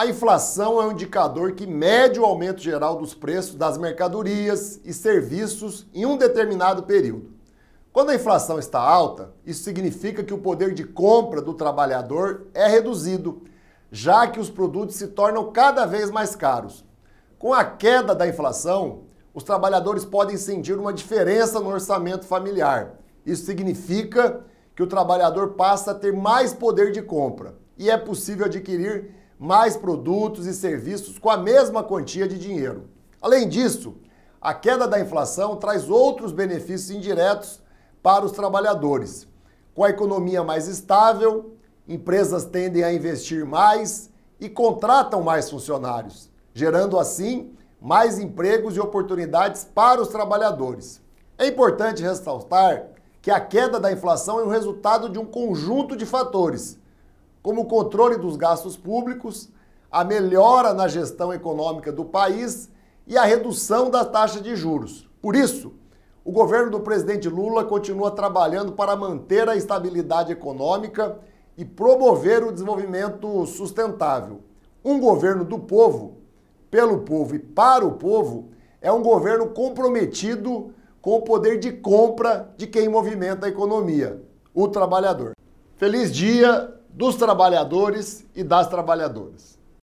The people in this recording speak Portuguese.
A inflação é um indicador que mede o aumento geral dos preços das mercadorias e serviços em um determinado período. Quando a inflação está alta, isso significa que o poder de compra do trabalhador é reduzido, já que os produtos se tornam cada vez mais caros. Com a queda da inflação, os trabalhadores podem sentir uma diferença no orçamento familiar. Isso significa que o trabalhador passa a ter mais poder de compra e é possível adquirir mais produtos e serviços com a mesma quantia de dinheiro. Além disso, a queda da inflação traz outros benefícios indiretos para os trabalhadores. Com a economia mais estável, empresas tendem a investir mais e contratam mais funcionários, gerando assim mais empregos e oportunidades para os trabalhadores. É importante ressaltar que a queda da inflação é o resultado de um conjunto de fatores, como o controle dos gastos públicos, a melhora na gestão econômica do país e a redução da taxa de juros. Por isso, o governo do presidente Lula continua trabalhando para manter a estabilidade econômica e promover o desenvolvimento sustentável. Um governo do povo, pelo povo e para o povo, é um governo comprometido com o poder de compra de quem movimenta a economia, o trabalhador. Feliz dia dos trabalhadores e das trabalhadoras.